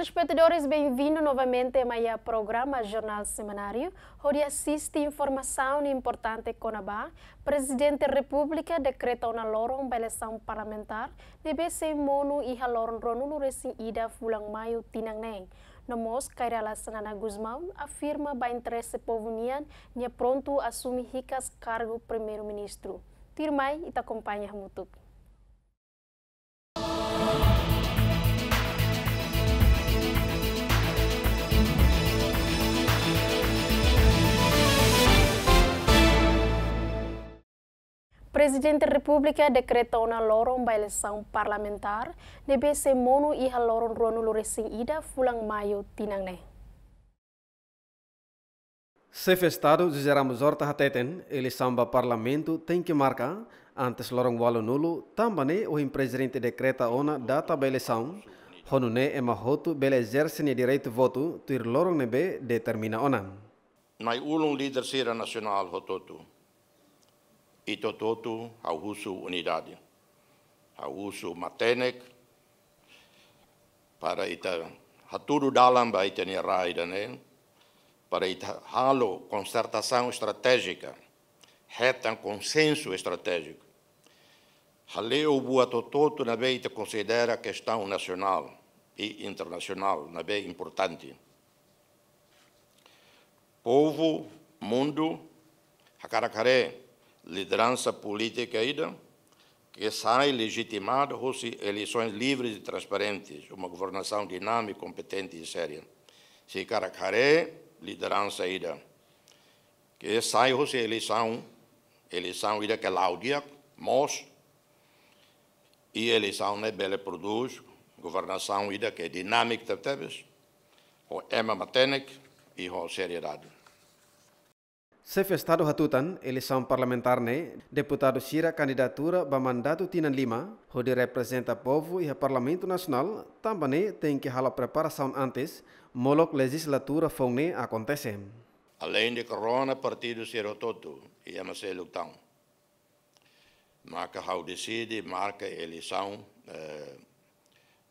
telespectadores, bem-vindo novamente a mais programa Jornal Semanário, onde assiste informação importante Conabá. Presidente da República decreta uma loron para eleição parlamentar, deve ser mono e haloron ronulu recém ida fulang maio tinangneng. Nomos, Kairala Sanana Guzmão afirma que interesse povo nian, pronto a assumir ricas cargo primeiro-ministro. Tirmai e te acompanha Mutupi. Presidente da dekreta decreta una lorong uma eleição parlamentar nebe semono iha loro ruanu loresing ida fulang mayo tinang ne. Chefe Estado Geramos Horta Hateten, ele samba parlamento tem que marcar antes lorong walo nulo tambane o presidente decreta ona data ba eleição honune ema hotu bele exerce ne direito voto tuir lorong nebe determina ona. Nai ulung líder sira nasional hototu. Itototo, Augusto Unidade. Augusto Matenek, para ita haturu dalam ba ita ni raida para ita halo concertação estratégica, reta consenso estratégico. Haleu bua tototo na beita considera questão nacional e internacional, na bem importante. Povo, mundo, Hakarakaré, liderança política ainda, que sai legitimada por eleições livres e transparentes, uma governação dinâmica, competente e séria. Se caracare liderança ida que sai por eleição, eleição ida que laudia, mostra, e eleição né, bela produz, governação ida que é dinâmica, teve, tá, tá, com ema maténica e com seriedade. Sefestado hatutan eleição parlamentar ne, deputado Sira candidatura ba mandato tinan lima, onde representa povo e parlamento nacional, também tem que halar preparação antes, moloc legislatura fongne acontece. Além de corona, partido Sira Toto e MC Lutão. Marca how decide, marca eleição eh,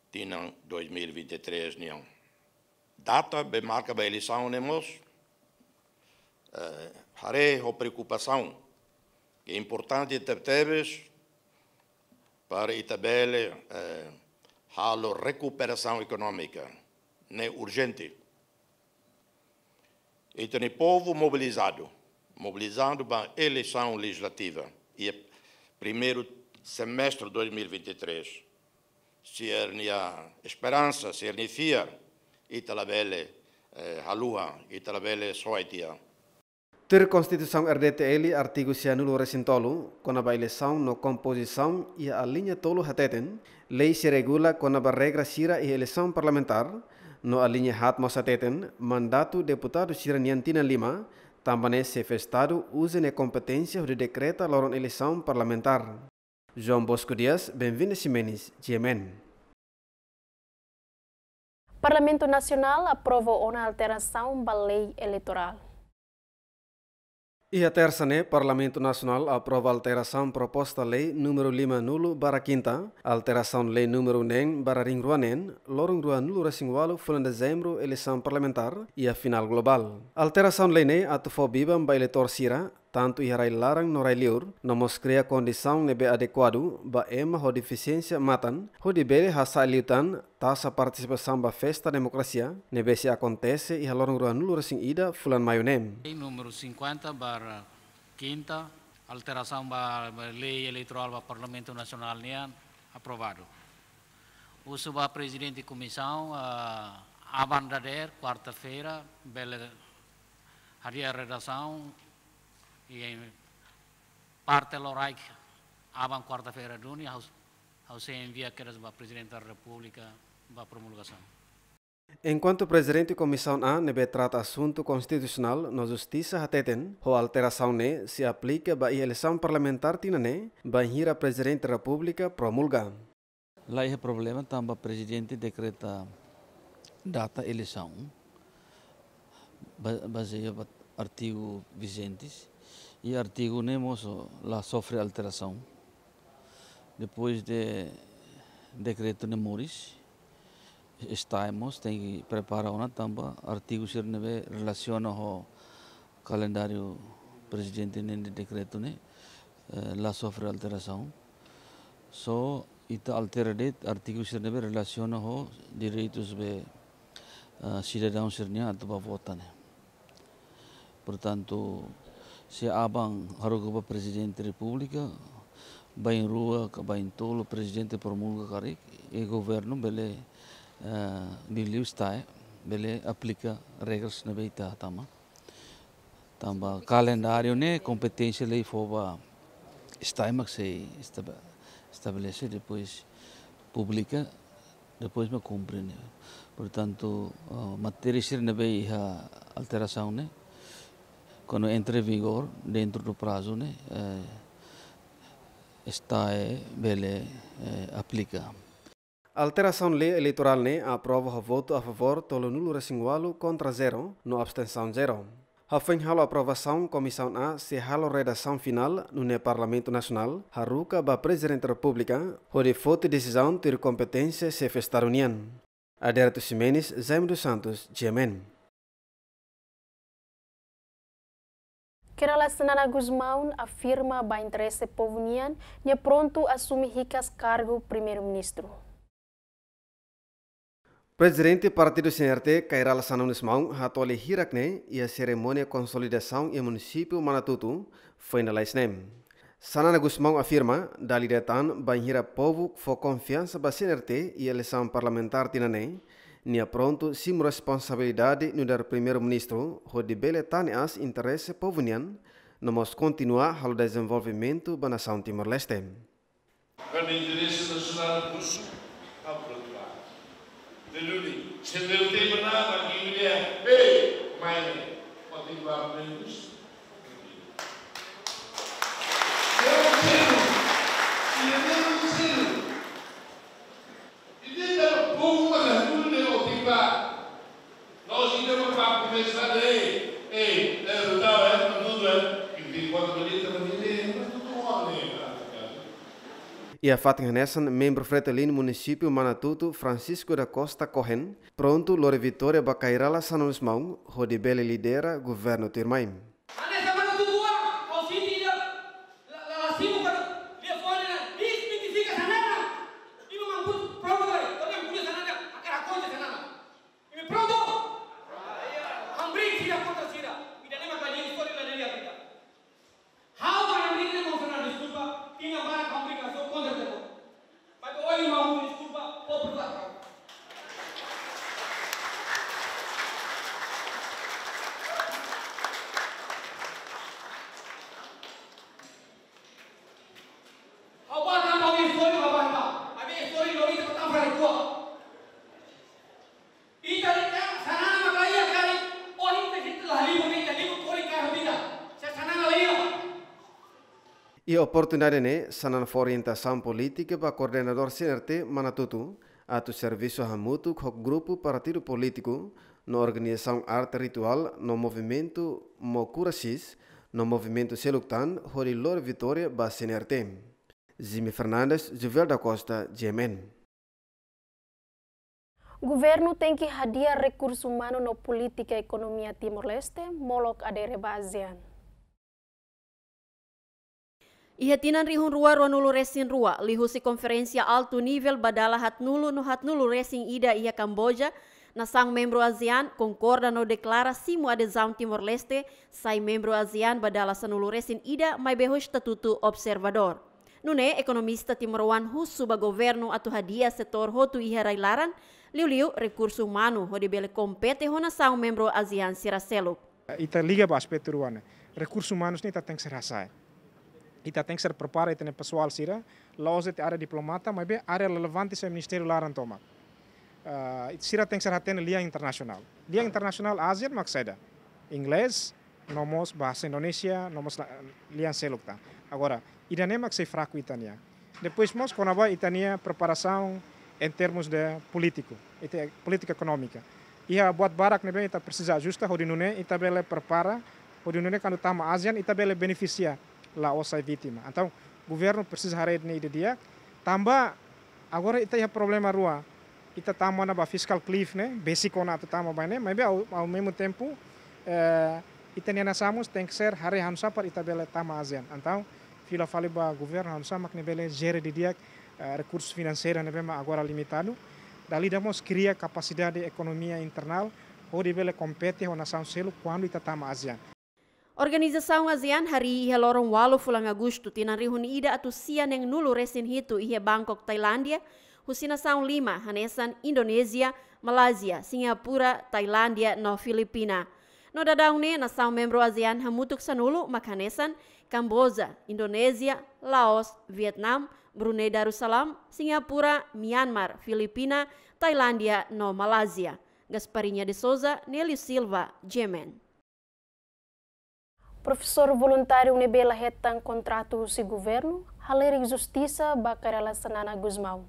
tinan 2023 neon. Data bem marca ba eleição nemos, eh, Parei a preocupação que é importante para Itabele eh, a recuperação econômica, né, urgente. E tem povo mobilizado, mobilizado para a eleição legislativa e é primeiro semestre de 2023. Se a esperança, se a fia, Italabele, eh, a lua, a Soitia. Ter Constituição RDTL, artigo Cianulo Recintolo, a eleição no composição e a linha tolo hateten, lei se regula a regra sira e eleição parlamentar, no a linha hat mosateten, mandato deputado sira niantina lima, também se festado usa ne competência de decreta loron eleição parlamentar. João Bosco Dias, bem-vindo Simenes, GMN. Parlamento Nacional aprovou uma alteração da lei eleitoral. E a terça, né, Parlamento Nacional aprova a alteração proposta lei número Nulo para quinta, alteração lei número 9 para ringruanen, lorong rua nulo resingwalo fulan dezembro eleição parlamentar e a final global. Alteração lei né atufo bibam ba eleitor sira, tanto iharai larang norai liur, nomos cria condição nebe adequado, ba ema ho deficiência matan, ho de bere hasa liutan, taça participação ba festa democracia, nebe se acontece e halorong rua nulur sing ida fulan maionem. Número 50 barra quinta, alteração ba lei eleitoral ba parlamento nacional nian, aprovado. O suba presidente de comissão, uh, eh, Avandader, quarta-feira, bele, a redação, e em Partelo Reich, avant quarta-feira de junho, você envia aquelas para o presidente da República para a promulgação. Enquanto o presidente da Comissão A nebe trata assunto constitucional na justiça hateten, a alteração ne se aplica para a eleição parlamentar tinané tinane, a presidente da República promulga. Lá é problema também o presidente decreta data eleição, no artigo vigentes, e nemos la alteração Depois de decreto de Mouris, estamos, tem que preparar uma tampa, artigo 19 relaciona ao calendário presidente de decreto, eh, né? La alteração Só ita alterade artigo 19 relaciona o direitos de uh, eh, cidadãos, né? Atau votar, né? Portanto, se abang harukupa presidente da república bain rua bain tolo presidente promulga karik e governo bele uh, eh, niliu stai bele aplica regras na beita tama tamba calendário ne competência lei foba stai mak se estabelece depois publica depois me cumpre né portanto eh, matéria material na beita alteração ne né? quando entra em vigor, dentro do prazo, né, eh, está é, bele é, aplica. A alteração lei eleitoral né, aprova o voto a favor tolo nulo resingualo contra zero, no abstenção zero. Hafeng halo aprovação comissão A se halo redação final no Parlamento Nacional, haruka ba Presidente da República, onde foto decisão ter competência se festar união. Aderto Ximenes, Zé dos Santos, Gemen. Kerala Senana Guzmán afirma ba interesse povonian ne pronto assumir ricas cargo primeiro-ministro. Presidente Partido CNRT, Kerala Senana Guzmán, hatole hirakne e a cerimônia consolidação e município Manatutu foi na Laisnem. Sanana Guzmão afirma, dali detan, banhira povo for confiança ba CNRT e eleição parlamentar tinanem, Nia pronto sim responsabilidade no dar primeiro-ministro, onde bele tane as interesse povonian, nós continuar ao desenvolvimento da nação Timor-Leste. Para o interesse nacional do Sul, ao procurar. De Luli, se deu tempo nada, que mulher, bem, mas, pode ir para o Ei, é tudo, é. E vira quando eu disse, eu disse, mas tudo homem, e a Fátima Nessan, membro fretelin município Manatuto Francisco da Costa Corren, pronto lore vitória bacairala sanosmão, rodibele lidera governo Tirmaim. a oportunidade ne sanan orientação política para coordenador CNRT Manatutu, atu serviço hamutu com grupo partido político na organização arte ritual no movimento Mocurasis, no movimento Seluctan, Horilor Vitória ba CNRT. zimi Fernandes, Juvel da Costa, Jemen. Governo tem que radiar recurso humano na política e economia Timor-Leste, Moloch Adere azean Ihatinan rihun rua ruanulu resin rua lihusi konferensi alto nivel badala hat nulu no nulu resin ida iya kamboja na sang membro ASEAN konkorda no simu ade zaun Timor-Leste sai membro ASEAN badala sanulu resin ida mai beho tatutu observador. Nune Wan timor ba governo atu hadia setor hotu iha railaran liu-liu rekursu manu ho bele ho na sang membro ASEAN siraselo. Ita liga ba aspetu ruane, rekursu manus ni ta tem que kita tem que ser prepara tem pessoal sira, laose te área diplomata, mas be área relevante se ministério lá toma. Uh, ah, sira tem que ser atene lia internacional. Lia internasional ASEAN maksada. Inglês, nomos bahasa Indonesia, nomos lia seluk tá. Agora, mas maksei fraco itania. Depois mos vai itania preparação em termos de político, ite política econômica. Ia buat barak nebe ita precisa justa hodinune ita bele prepara hodinune kan tama ASEAN ita bele beneficia Laosa é e vítima. Então, o governo precisa arrede ne dia Tamba agora ita ya problema rua. Ita tamba na ba fiscal cliff né, basic ona tu tamba ba né, au ao, ao mesmo tempo eh, ita ne nasamos tem que ser hari hamsa par ita bela tama ASEAN. Então, fila fale ba governo mak makne bela gere di dia eh, recursos financeiros bema agora limitado. Dali damos cria capacidade de internal, ho de bela compete ou nação selo quando ita tama ASEAN. Organisasi ASEAN hari ia lorong walo fulang Agustu tinan rihun ida atu sian yang nulu resin hitu ihe Bangkok, Thailandia, husina saung lima hanesan Indonesia, Malaysia, Singapura, Thailandia no Filipina. No dadaune nação membro ASEAN hamutuk sanulu makanesan Kamboja, Indonesia, Laos, Vietnam, Brunei Darussalam, Singapura, Myanmar, Filipina, Thailandia no Malaysia. Gasparinya de Souza, Nelly Silva, Jemen. Professor voluntário Nebela Retan contrato se governo, haler justiça bacarela sanana Guzmão.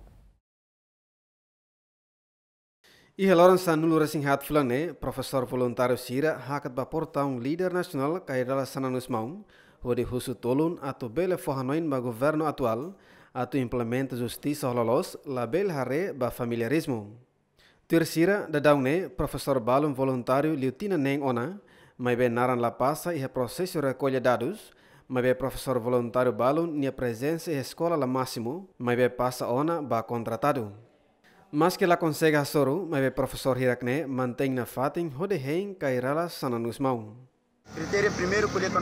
E relação san nulura singhat fulane, professor voluntário Sira, hakat ba porta um líder nacional kairala sanana Guzmão, hode husu tolun ato bele fohanoin ba governo atual, ato implementa justiça hololos, label hare ba familiarismo. Terceira, da daune, professor balum voluntário Liutina Neng Ona, Mebe Naran La Passa e processo recolhe dados, bem professor voluntário Balu nia presença e escola la máximo, bem passa ona ba contratado. Mas que la consega soru, bem professor Hirakne mantém na fatin hode hein cairala sananus mau. Critério primeiro colher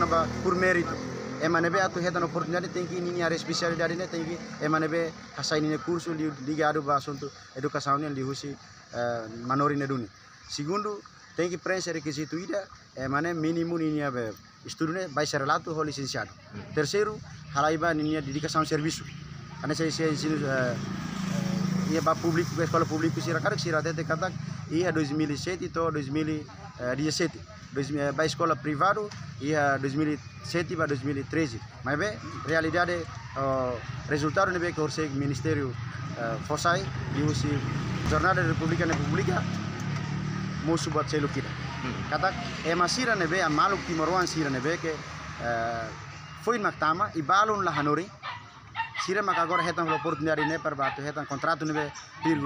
por mérito. É manebe é atu reta na oportunidade tem que nini a especialidade né tem que é manebe é hasai ne curso ligado ba assunto educação ne né? lihusi eh, manori ne duni. Segundo, Tem que preencher requisito ida, é eh, mané mínimo ninia be. Estudo né, vai ser relato ou licenciado. Terceiro, halaiba ninia dedicação ao serviço. Karena saya saya ensino ia ba público, escola pública sira karak sira tete katak ia 2007 to 2017. 2000 ba escola privada ia 2007 ba 2013. Mas be realidade uh, resultado ne be que o Ministério uh, eh, Fossai e o Jornada da República República μόσου που θέλω κύριε. Κατά, εμά σύρανε βέ, αν μάλλον τιμωρώ αν σύρανε βέ και ε, φοήν μακτάμα, οι μπάλουν λαχανούροι, σύρανε μακαγόρα έτσι να βλέπω νέα ρινέπαρ, έτσι να κοντράτουν βέ, πύρι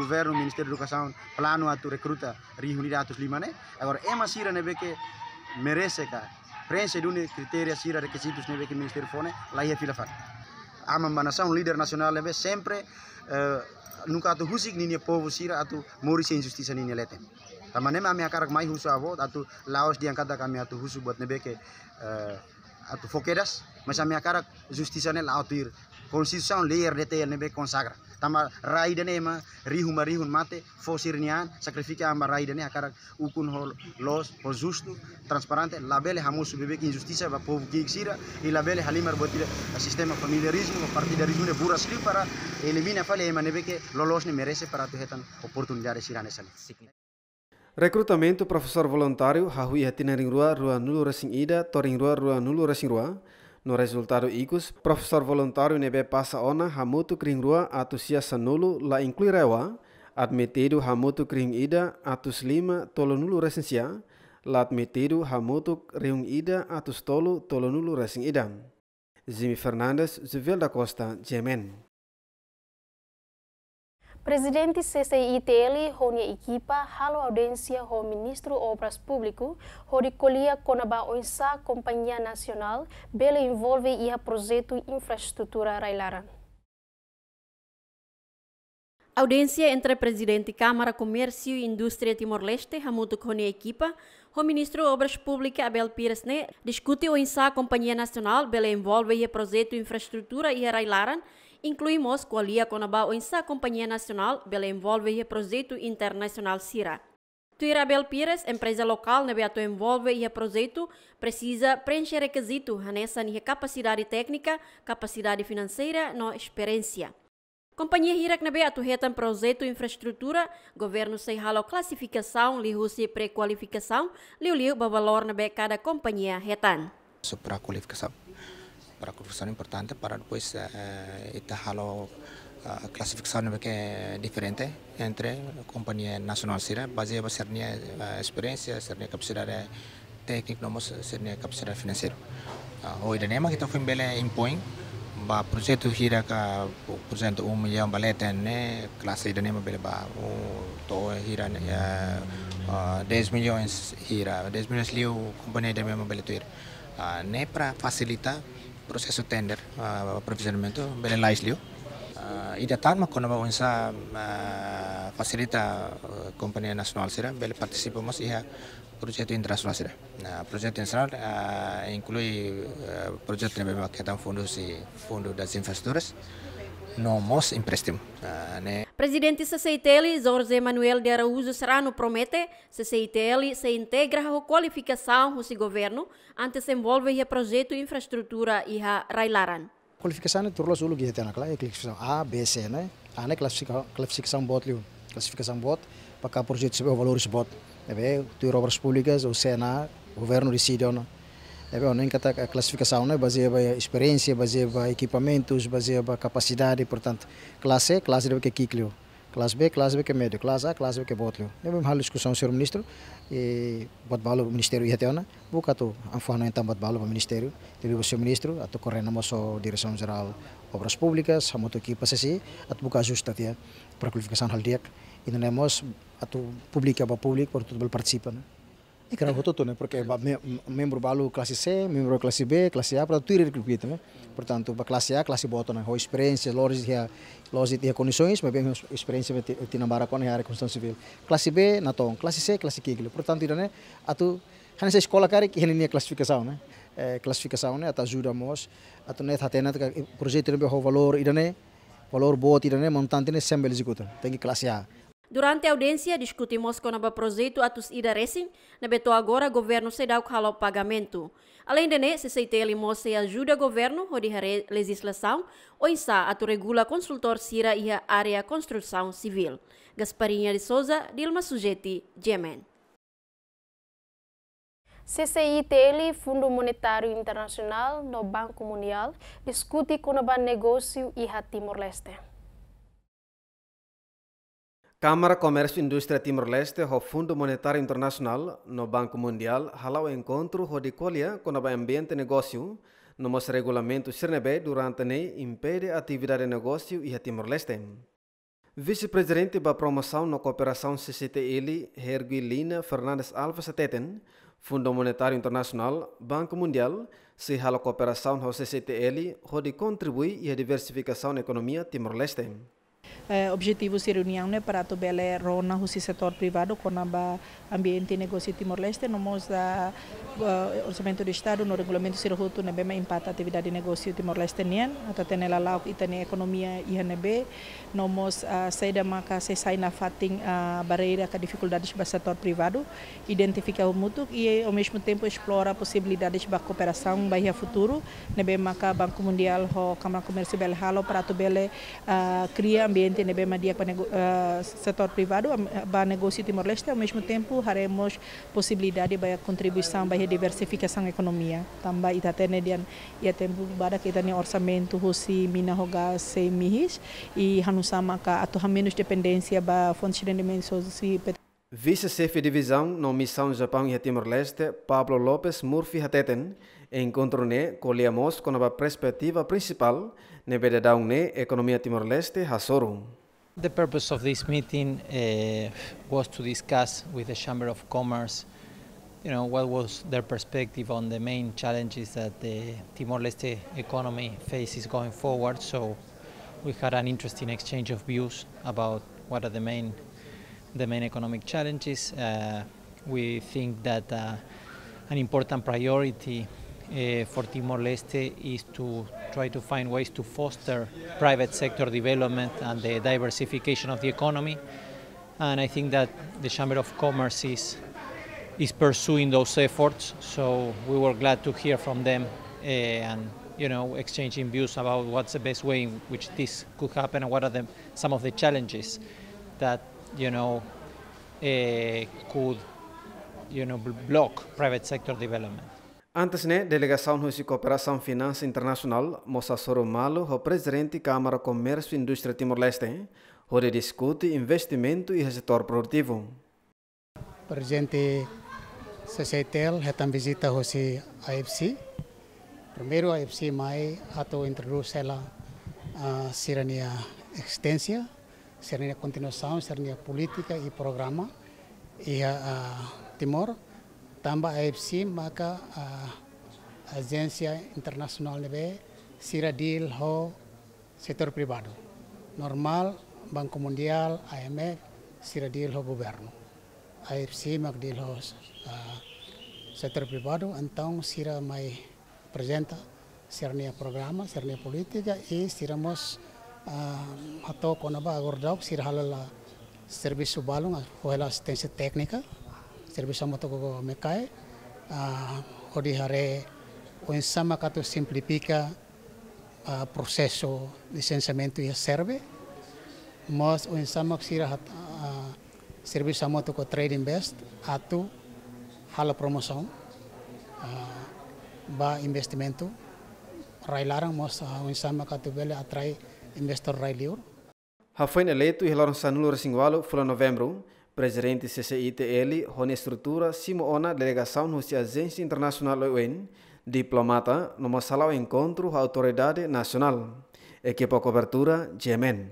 πλάνου ατου ρεκρούτα, ρίχνουν ήρα λίμανε. Αγώρα, εμά σύρανε βέ και μερέσε κα, σε δούνε κριτέρια νέβε και φώνε, tamanema ami akarak mai husu avot atu laos di angkata kami atu husu buat nebeke uh, atu fokedas masa ami akarak justisanel laotir constitution leer dete yang nebe konsagra tama rai dene ma rihun ma rihun mate fosirnian sacrifica ama rai dene akarak ukun hol los hol justu transparente labele hamus bebe ki injusticia ba povo ki xira e labele halimar botira sistema familiarismo partidarismo ne buras li para elimina fale ma nebe ke lolos ne para tu hetan oportunidades irane Recrutamento voluntario voluntário Rahui Hatinering Rua Rua nulu resing Ida Toring Rua Rua nulu resing Rua No resultado ikus, Profesor Voluntario nebe pasa ona hamutu kring rua atu sia sanulu la inclui rewa, admitido hamutu kring ida atus lima tolo resing resensia, la admitido hamutu kring ida atus tolo tolo nulu resing ida. Zimi Fernandes, Zuvel Costa, Jemen. Presidente CCITL Rony Equipa halo audiência com o Ministro Obras públicas, Rony Colia Conaba Oinsa Companhia Nacional Bela envolve ia projeto infraestrutura Railaran. Audiência entre Presidente Câmara Comércio e Indústria Timor-Leste Hamuto Rony Equipa o ministro Obras Públicas Abel Pires discute o INSA Companhia Nacional Bela envolve ia projeto infraestrutura e Railaran incluímos a Konabau em sua companhia nacional, bela envolve o projeto internacional SIRA. Bel Pires, empresa local na Beato envolve o projeto, precisa preencher requisito nessa capacidade técnica, capacidade financeira e experiência. Companhia Hirak Nabe aturretam projeto infraestrutura, governo sem halo classificação, e pré-qualificação, liu liu valor nabe cada companhia retan. Supra qualificação para corrupção importante, para depois uh, Itahalo uh, classificação é diferente entre companhia nacional sira, baseada na eh, experiência, na capacidade técnica, na capacidade financeira. hoje ah, o Idanema que está com belo impõe ba projeto hira por projeto um yang baleten ne né? kelas idane ma bele ba to hira ne 10 milhões hira 10 milhões liu companhia idane ma bele tuir ah, ne né? para facilitar proses tender uh, provvisionamento lais liu Uh, I datarma konaba unsa uh, fasilita uh, nasional sira bele partisipasi iha projeto projek sira. Uh, projeto internasional uh, inclui uh, projeto ne bema ketan fundo si das nomos empréstimo. Ah, né? Presidente CCITL, Jorge Manuel de Araújo Serrano, promete CCITL se integra a qualificação do governo antes envolve o é projeto de infraestrutura e a Railaran. Qualificação é tudo o que tem naquela classificação A, B, C, né? A né classificação bot liu, classificação bot para que o projeto sobre valores bot. É bem, tu obras públicas, o Sena, governo decide ou não. É bem, nem a classificação né? baseada em experiência, baseada em equipamentos, baseada em capacidade, portanto, classe E, classe D, que é Kiklio, classe B, classe B, que é médio, classe A, classe B, que é Botlio. É bem, a discussão, senhor ministro, e bote balo o ministério vou cá tu, anforna então bote balo o ministério, teve o senhor ministro, a tu correndo a só direção geral obras públicas, a moto passa se a tu boca justa, para a qualificação, hal dia e não é mos, a tu publica para o público, para todo mundo participa, né? Δεν είναι σημαντικό γιατί είναι το ναι, το Classic B, κλάσης A. το B. με είναι σημαντικό κλάση είναι σημαντικό γιατί είναι σημαντικό γιατί είναι σημαντικό γιατί με σημαντικό γιατί με την γιατί είναι σημαντικό με είναι σημαντικό γιατί είναι σημαντικό γιατί είναι είναι είναι Durante a audiência, discutimos com o projeto Atos Ida Racing, na beto agora governo se dá o pagamento. Além de né, se seite limos se ajuda governo ou a legislação, ou insa a regula consultor sira e a área construção civil. Gasparinha de Souza, Dilma Sujeti, Yemen. CCITL, Fundo Monetário Internacional no Banco Mundial, discute com o negócio e a Timor-Leste. Câmara Comércio e Indústria Timor-Leste o Fundo Monetário Internacional no Banco Mundial halau encontro o de colha com o ambiente negócio no nosso regulamento CIRNEBE durante ne impede a atividade de negócio e a Timor-Leste. Vice-presidente da promoção na cooperação CCTL, Herguilina Fernandes Alves Teten, Fundo Monetário Internacional, Banco Mundial, se hala cooperação no CCTL, onde contribui e a diversificação da economia Timor-Leste. É, objetivo se reunião né para to bele rona o setor privado com a ambiente negócio Timor Leste no mos da eh, orçamento do estado no regulamento se roto né bem impacta atividade de negócio Timor Leste nian até tenela lá e tane economia INB no mos saída maka se sai na fating a barreira que dificuldades do setor privado identificar o mutu e eh, ao mesmo tempo explora possibilidades de cooperação Bahia futuro né bem maka Banco Mundial ho Câmara Comércio belhalo Halo para to bele cria ambiente TNB Madia para o uh, eh, setor privado, para o negócio Timor-Leste, ao mesmo tempo haremos possibilidade para a contribuição, para a diversificação da economia. Também está tendo e tempo para que tenha orçamento, se mina rogar sem mihis, e hanusama ka atuha menos dependência para fontes de rendimento Vice-chefe de divisão na missão Japão e Timor-Leste, Pablo Lopes Murphy Hateten, encontrone colhemos con a perspectiva principal nebe da une economia Timor Leste hasorum. The purpose of this meeting uh, was to discuss with the Chamber of Commerce, you know, what was their perspective on the main challenges that the Timor Leste economy faces going forward. So we had an interesting exchange of views about what are the main the main economic challenges. Uh, we think that uh, an important priority Eh, for Timor-Leste is to try to find ways to foster private sector development and the diversification of the economy. And I think that the Chamber of Commerce is, is pursuing those efforts. So we were glad to hear from them uh, and you know exchanging views about what's the best way in which this could happen and what are the, some of the challenges that you know uh, could you know block private sector development. Antes né, delegação de cooperação finança internacional, Moça Soro o presidente da Câmara Comércio e Indústria Timor-Leste, onde discute investimento e setor produtivo. Presidente CCTL, retam visita a AFC. Primeiro a AFC mai ato introduz ela a sirania existência, sirania continuação, sirania política e programa e a, a Timor. tambah AFC maka uh, agensi internasional lebih sira deal ho sektor privado normal Bank Mundial IMF sira deal ho gubernu AFC mak deal ho uh, ah, sektor privado então sira mai presenta sira nia programa sira nia política e sira mos uh, ah, atau konaba agordok sira halala serviço balung ho asistensi teknika serviço mecai uh, odi o ensama katu simplifica o processo licenciamento e serve mas o ksira hat uh, serviço moto ko trade invest atu hala promoção uh, ba investimento railarang mas o ensama katu bele atrai investor railiur Rafael eleito e Hilaron Sanulo Resingualo, 4 novembro, Presidente CCITL, Rony estrutura Simona, delegação hosti Agência Internacional UN, diplomata no de encontro a autoridade nacional. Equipe cobertura GEMEN.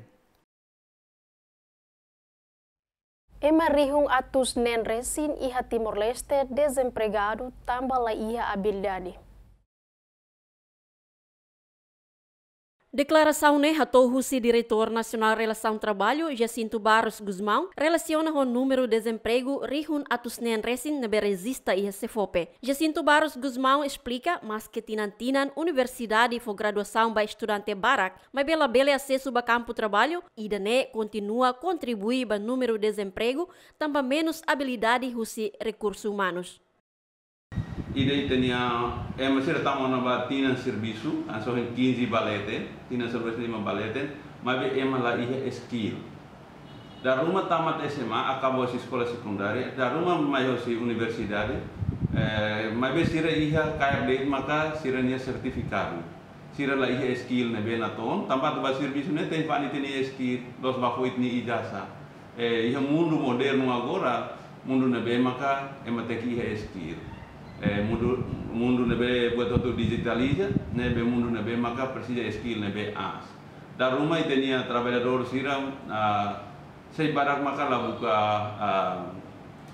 Ema rihung atus nen resin iha Timor-Leste desempregado tambala iha habilidade. Declaração né ratou o diretor nacional relação trabalho Jacinto Barros Guzmão relaciona o número de desemprego rihun atus nen resin na beresista e sefope. Jacinto Barros Guzmão explica mas que tinantinan universidade foi graduação ba estudante barak, mas bela bela acesso ba campo trabalho e dané continua contribuir ba número de desemprego, também menos habilidade husi recursos humanos. ide sir emasir tamona ba tina servisu aso hen kinzi balete tina bisu lima balete mabe la ihe skill da rumah tamat SMA akabo si sekolah sekundari da rumah mayo si universidade eh, mabe sira iha kayak de maka nia sertifikat sira la ihe skill ne na ton tampat ba servisu ne teh paniti tini skill dos ba fuit ni ijasa eh, iha mundu modern agora mundu ne be maka teki iha skill E, mundu mundu ne be buetotu digitalija ne mundu nebe maka persija e skill nebe as da rumah itenia trabalhador siram uh, barak maka lah buka uh,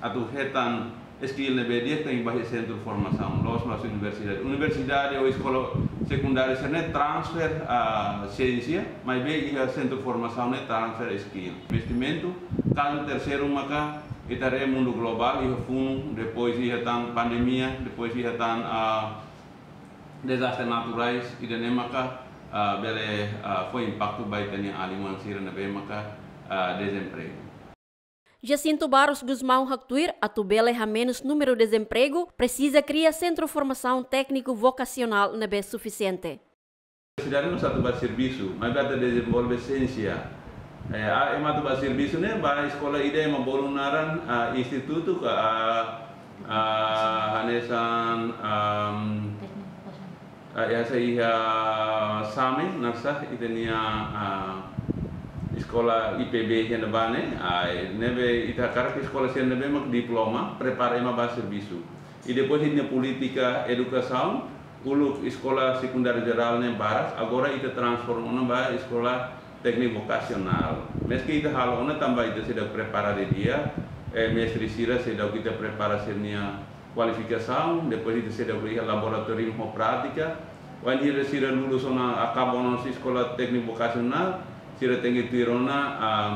atu hetan skill ne dia tem bahasa centro formação los mas universidade universidade ou escola secundária se transfer a uh, ciência mas be ia centro ne transfer skill investimento kan terseru maka Itare mundo global, ia fundo depois ia tan pandemia, depois de tan uh, desastres naturais, e de maka uh, bele uh, foi impacto baitani alimansira na bem maka uh, desemprego. Jacinto Barros Guzmão Ractuir, a tubela é a menos número de desemprego, precisa criar centro de formação técnico vocacional na é bem suficiente. Cidadão não sabe serviço, mas vai desenvolver ciência a ema tu basir bisune ba iskola ide ma bolunaran a ah, institutu ka a ah, ah, hanesan um, ya saya sami naksa idenia sekolah IPB yang ah ai nebe ita karak iskola sian nebe mak diploma prepare ma basir bisu ide positnya politika edukasi uluk iskola sekunder jeralne baras agora ita transform ona ba iskola teknik vokasional. Meski itu hal, ona tambah itu sudah prepara di dia, eh, sira sudah kita preparasinya kualifikasi, depois itu sudah beri laboratorium ho pratica, wan hira sira lulus ona akabono si sekolah teknik vokasional, sira tinggi tirona um,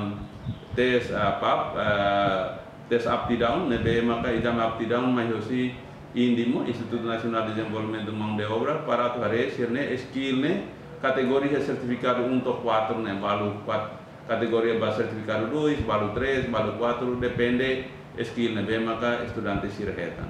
tes apa uh, tes down, nebe maka idam down masih indimo institut nasional de Desenvolvimento de Mão de Obra para tuare sirne skill ne kategori certificado 1 to 4, né, Kategori 4, categoria ya ba certificado 2, vale 3, vale 4, depende skill né, bem maka estudante sirhetan.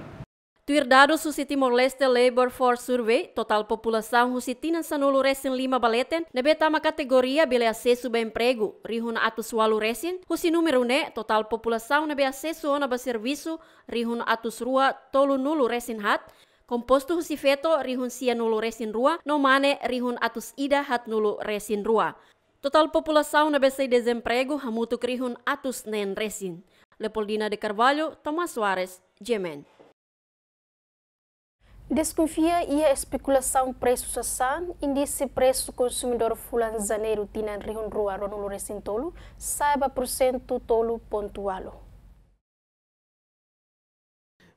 Tuir dado Susiti Moleste Labor Force Survey, total Susiti nan Sanulu Resin lima Baleten, nebetama categoria bele acesso bem emprego, rihun atus walu resin, Husi numero ne, total populasi nebe asesu ona ba servisu, rihun atus rua tolu nulu resin hat, composto hunsifeto rihun sia nulu resin rua, no mane rihun atus ida hat nulu resin rua. Total populasau na besai desemprego hamutu rihun atus nen resin. Lepoldina de Carvalho, Thomas Suarez, Jemen. Desconfia ia a especulação preço sassá, indice preço consumidor fulan zaneiro tina rihun rua ronulu tulu, saiba por cento tolo pontualo.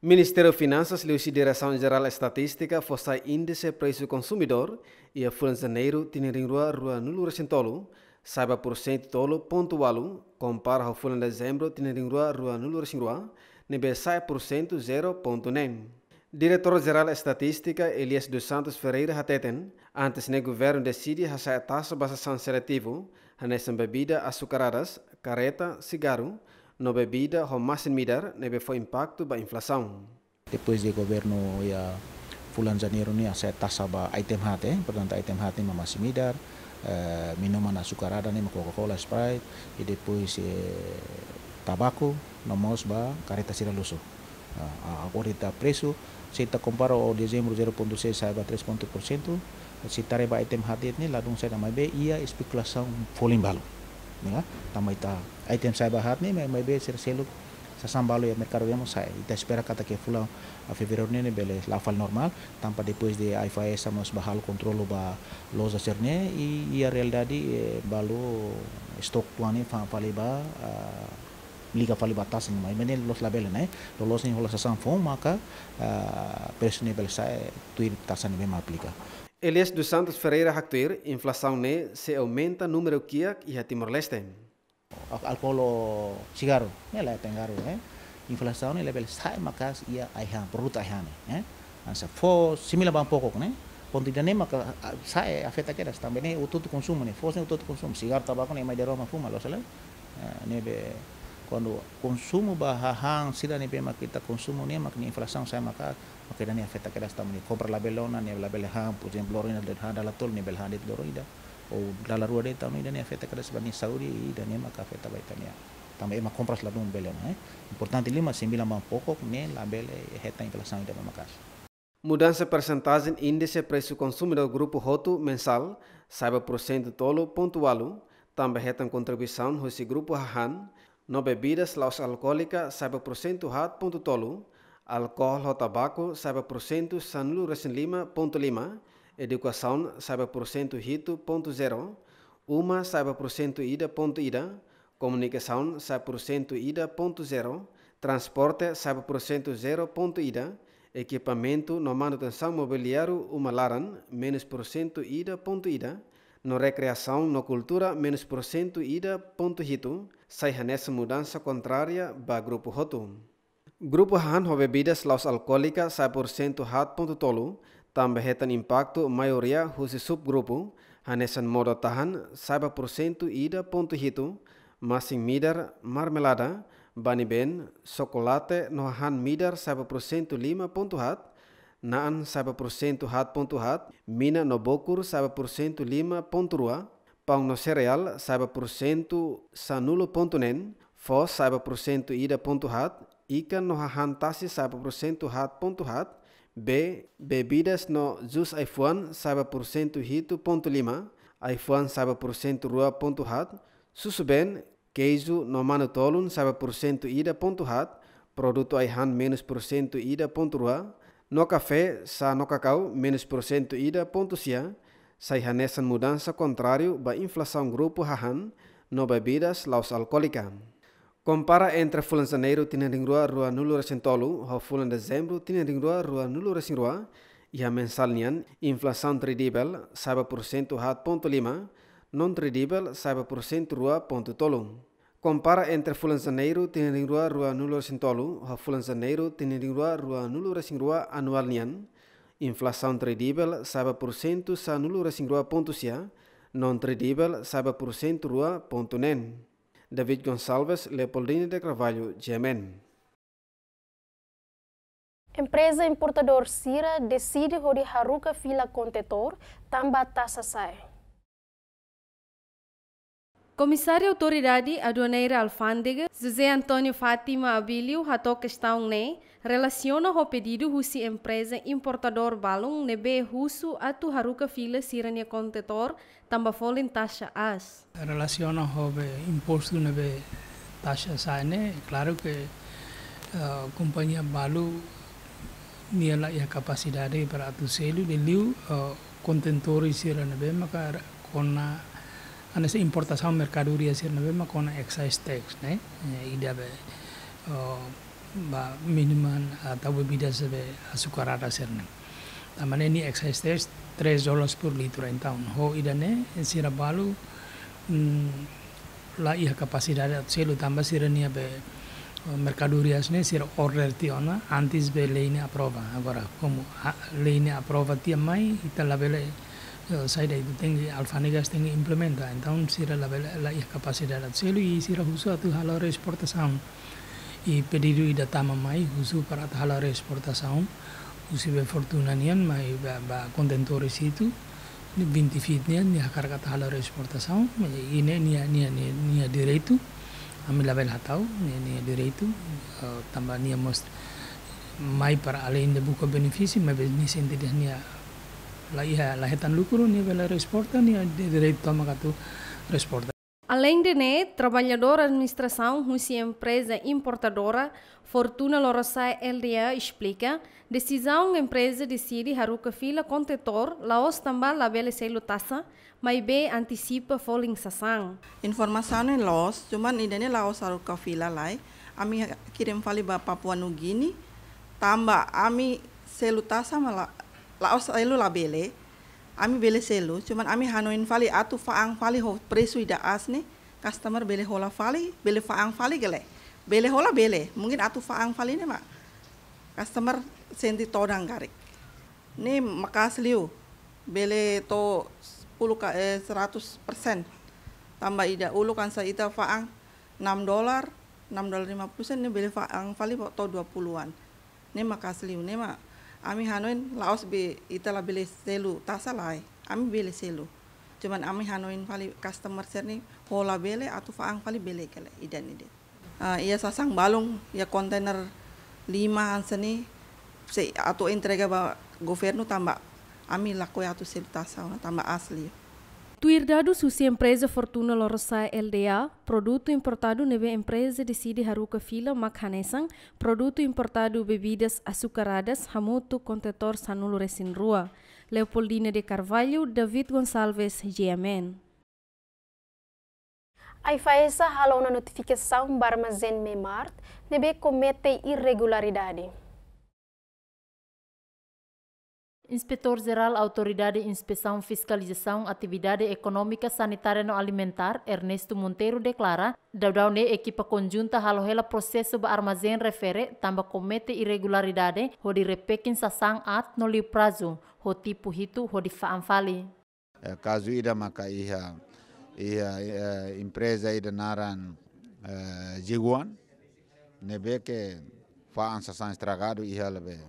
Ministério de Finanças a Direção Geral Estatística força índice preço consumidor e a Fulan Janeiro tineringua rua nulo recentolo, saiba por cento tolo pontualo, compara ao Fulan dezembro tineringua rua nulo recingrua, nebe sai por cento zero ponto nem. Diretor-Geral Estatística Elias dos Santos Ferreira Hateten, antes que governo decide a taxa de seletiva, a bebida açucaradas, careta, cigarro, no bebida ho masin midar nebe foi impacto ba inflação. Depois de governo ya bulan Janeiro ni ya, saya tasa ba item hati, eh? portanto item hati ma mas midar, eh, minuman açucarada ni Coca-Cola, Sprite e depois eh, ya, tabaco, nomos ba careta siraluso. Ah, agora está preço, se está comparo o dezembro 0.6 saiba 3.3%, se tareba item hati ni ladung saya namai be ia especulação folembalo. Ya, ta. Aitem saiba hat ni mai mai ser selo sambalo e mercado vemos sai. E espera cata que fula a fevereiro nem bele lá fal normal, tampa depois de a IFAE estamos bahal controlo ba loza cerne né? e, e a realidade é eh, balo stock tuane fa faliba uh, liga fali batas ni mai menel los label ne né? lo los ni hola sa fom maka preço ni bel tuir aplica Elias dos Santos Ferreira Haktuir, inflação ne né? se aumenta número que ia Timor-Leste. alkohol, o cigarro ne eh, la tengaru eh inflação ne level sai makas ia aihan perut aihan eh ansa fo simila ban pokok, ne. ponto de nem maka sai afeta que das também utut o todo Fo né fos né o todo consumo cigarro tabaco né mais de fuma lo sala eh, Ne be quando consumo bahahan sida ne be mak kita konsumo ne mak inflação sai maka maka ne afeta que das também koper la belona ne la belha por exemplo orina de handa la tol ne belha de dorida o lalaro din tano ini afeta kada sebanding Saudi dan ini maka afeta baitania também ema compras lá dum bele eh importante lima sembilan bang pokok ne la bele eh, heta ainda ida makas Mudança percentagem índice preço consumo do grupo Roto mensal, saiba por cento tolo pontualo, também retam contribuição esse grupo Hahan, no bebidas laos alcoólica saiba por cento hat ponto tolo, alcohol ou tabaco saiba por cento sanlu recém lima ponto lima, educação saiba por cento ponto zero, uma saiba por cento ida ponto ida, comunicação saiba por cento ida ponto zero, transporte saiba por cento zero ponto ida, equipamento no manutenção mobiliário uma laran menos por cento ida ponto ida, no recreação no cultura menos por cento ida ponto hito, sai nessa mudança contrária ba grupo roto. Grupo han ho bebidas laus alcoólica sai por cento hat ponto tolu, hetan impacto mayoria husi subgrupo hanesan modo tahan saiba porcento ida ponto hitu masing midar marmelada bani ben sokolate no han midar saiba porcento lima ponto hat naan saiba porcento hat ponto hat mina no bokur saiba porcento lima ponto rua pang no cereal saiba porcento sanulo ponto nen fos saiba porcento ida ponto hat ikan no tasi saiba porcento hat ponto hat B. Bebidas no jus iPhone saiba por cento hito ponto lima, iPhone saiba por cento rua ponto hat, susuben queijo no manutolun tolun saiba por cento ida ponto hat, produto ihan menos por cento ida ponto rua, no café sa no cacau menos por cento ida ponto cia sai hanesan mudança contrário ba inflação grupo hahan no bebidas laus alcoólica. Compara entre fulan janeiro tinendingrua rua nulu resin tolu ho fulan dezembro tinendingrua rua nulu resin rua ia mensal nian inflasan tredibel saba porcento hat ponto lima non tredibel saba porcento rua ponto tolu. Compara entre fulan janeiro tinendingrua rua nulu resin tolu ho fulan janeiro tinendingrua rua nulu resin rua anual nian inflasan tredibel saba porcento sa nulu resin rua ponto sia non tredibel saba porcento rua ponto nen. David Gonçalves, Leopoldina de Carvalho, GMN. Empresa importadora Cira decide rodear a fila contetor, tamba taça sai. Comissário Autoridade Aduaneira Alfândega, José Antônio Fátima Abílio ratou questão né, relaciona o pedido russi empresa importador balão nebe russo atu haruka fila sirania contetor tamba folin taxa as. Relaciona o imposto nebe taxa saine, claro que eh, a uh, companhia balu niela a capacidade para atu selu de liu uh, eh, contentores sirania nebe maka kona ane se importação mercadoria ser nabe ma kona excise tax ne e idabe ba minimum atau bebida sebe asukarata ser ne mane ni excise tax 3 dólares por litro então ho ida idane sira balu la kapasidad capacidade selo tamba sira ni abe mercadorias ne sira order ti ona antes be leine aprova agora como leine aprova ti mai ita e labele Eh, saya itu tinggi tengi negas tengi implementa então sira la bela la capacidade selo e sira husu atu halore exportação e pedido ida tama mai husu para atu halore exportação husu be fortuna nian eh, mai ba, ba situ itu binti fit nian ni hakar kata halore exportação e ne ni ni ni direito ami label hatau nia ni direito tambah nia most mai para além de buka benefício mas benefício nia iha lahetan lucru ni vela resporta ni de direito toma katu resporta. Além de NE, trabalhador administração russa empresa importadora Fortuna Lorosai LDA explica, decisão empresa decide haruka fila contetor laos tamba labele selo tasa, mas be anticipa falling sasang. Informação em laos, cuman ne laos haruka fila lai, ami kirim fali ba Papua Nugini, tamba ami selutasa tasa laos elu labele ami bele selu cuman ami hanoin fali atu faang fali ho ida da ni customer bele hola fali bele faang fali gele bele hola bele mungkin atu faang fali ne mak customer senti todang garik ne makas liu bele to 10 ka eh, 100% tambah ida ulu kan saya ita faang 6 dolar 6 dolar 50 sen ne bele faang fali to 20-an ne makas liu ne mak hanoin Laos Laos ita la beli selu tasa lai. Ami beli selu, cuman ami hanoin pali customer share ni hola beli atau faang pali beli kele idan ide uh, ah, ia sasang balung ia kontainer lima hansa ni se atau entrega ba governo tambah ami lako atau selu sel tasa tambah asli Tu irdado susi empresa Fortuna Lorosa LDA, produto importado neve empresa decide haruka fila makhanesang, produto importado bebidas açucaradas hamutu contetor sanulo resin rua. Leopoldina de Carvalho, David Gonçalves, GMN. Aí faz halona notificação para Memart, nebe comete irregularidade. Inspetor Geral Autoridade Inspeção Fiscalização Atividade Econômica Sanitária no Alimentar, Ernesto Monteiro, declara ne equipa conjunta halohela proceso ba Armazen refere tamba comete irregularidade ho direpekin sasang at no liu prazo, ho tipo hito ho ida maka iha, iha eh, ida naran é, eh, jiguan, nebeke faan sasang iha lebe.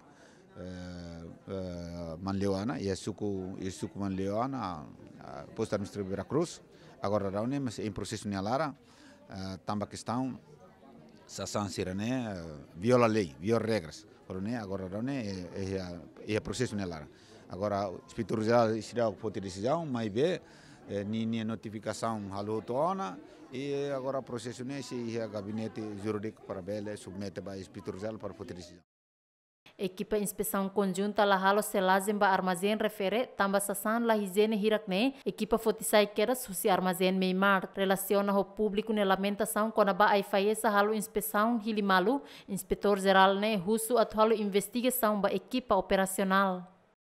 Eh, eh, manlewana ia suku Manleuana, suku manlewana eh, posto administrativo Veracruz agora raune mas em processo ne alara tamba questão Sassan Sirané, né viola lei viola regras agora raune é é, é é processo ne alara agora espiritualizar será o poder decisão mas be nem notificação halotona e agora processo ne o gabinete jurídico para bela né, submete para espiritualizar para poder decisão equipa inspeção conjunta la halo selazem ba armazém refere tamba sasan la higiene hirakne equipa fotisai queda susi armazém meimar relaciona o público ne lamentação quando ba ai faesa halo inspeção hilimalu inspetor geral ne russo atualo investigação ba equipa operacional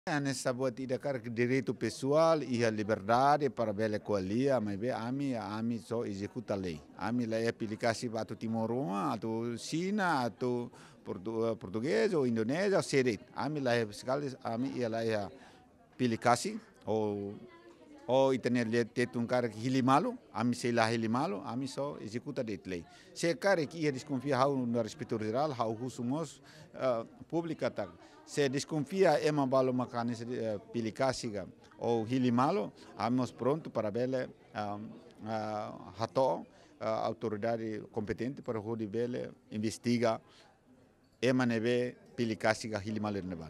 é, a boa tida cara o direito pessoal e a liberdade para bela qualia, mas bem, a mim, a mim só executa a lei. A mim é a se para Timor Roma, a China, a eh, Portuguesa, ou Indonésia, ou Seret. A mim lá é fiscal, a mim ela eh, ou ou itener teto um cara que hilimalo, a mim sei lá hilimalo, a mim só executa a lei. Se é cara que ia desconfiar no respeito geral, how russo público eh, pública tá se desconfia em uma macanes uh, eh, pilicásiga ou hilimalo, estamos pronto para ver a uh, a autoridade competente para o Bele investiga emanebe pilicásiga de neban.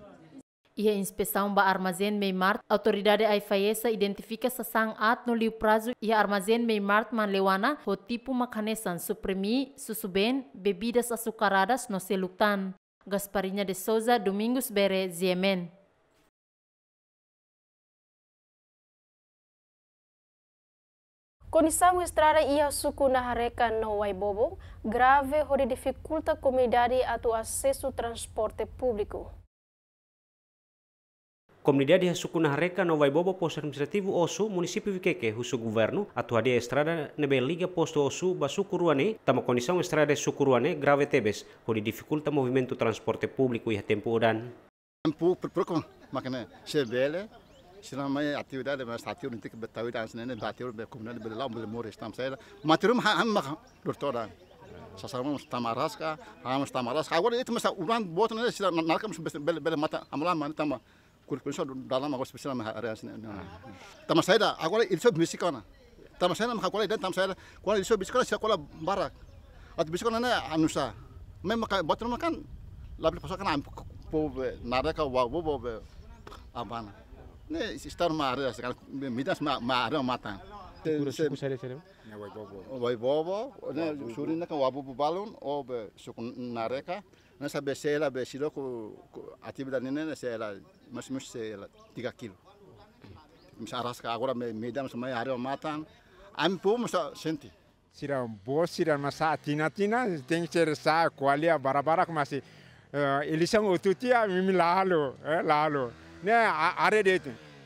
E a inspeção ba armazém Meimart, a autoridade aifaesa identifica sasang at no liu prazo e armazém Meimart manlewana o tipo macanesan suprimi, susuben, bebidas açucaradas no selutan. Gasparinha de Souza Domingos Bere Ziemen. Condição estrada ia a sucuna hareca no Waibobo grave hori dificulta a comunidade a transporte público comunidade Sucunareca não vai bobo posto administrativo osu município Viqueque, husu governo, atau a estrada nebe liga posto osu basucuruane, tamo condição estrada e sucuruane grave tebes, onde dificulta movimento transporte público e a tempo uran. Tempo perpukon, makanya sebele, sinamai atividade mas atiu nanti ke betawi dan senene batiu be comunidade belalau belemur istam saya, matirum ham mak dortoran. sasama tamaraska, hamas tamaraska. Agora itu mas uran botan, narka mas bela mata amalan mana tama kulkulisho dalam mago spesial mah area sini tama saida agora ilso bisikona tama saida aku kola idan tama saida kola ilso bisikona sia kola barak at bisikona na anusa mem ka botrom kan labli kosa kan po nareka wa bo bo abana ne estar ma area sika midas ma ma area mata Wai bobo, ne surina kan wabu balun, obe sukun nareka, saya lah be silo ko atividade nene lah mas mus sela tiga kilo Misal aras ka agora me medam sama yare matan am po senti Siram bo sira um masa tina tina tem que ser sa qualia barabara como assim eh, lalu, são otutia mimi lalo eh, lalo né are de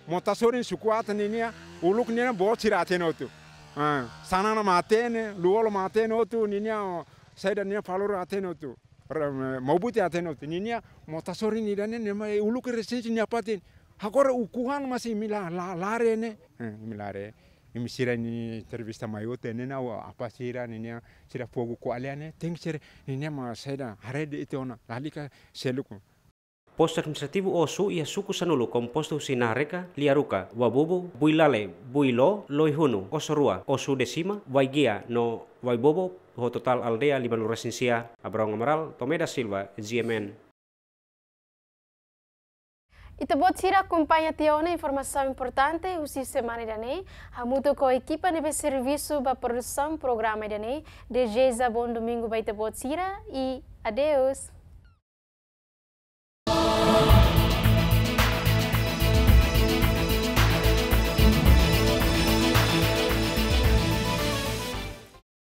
montasorin sukuat ninia uluk Sana bo aten, luar nama aten luolo matene saya ninia saida ninia aten atenotu maubuti ateno tininia motasori nirene nema eh, ulukere sinsi niapati hakore ukuhan masih mila la lare eh, milare imi sira ni tervista mai ote ne na apa sira ni sira hare ite ona lalika seluku Posto administrativo o ia suku sanulu composto sinareka, liaruka, wabubu, builale, builo, loihunu, osorua, osu desima, waigia, no waibobo, ho total aldea libanu resinsia, sia Amaral, Tomé Silva, GMN. Ita bot sira acompanha te uma informação importante usi semana dani, hamuto com a equipa neve ba para produção programa dani, desde bon domingo vai bot sira i adeus.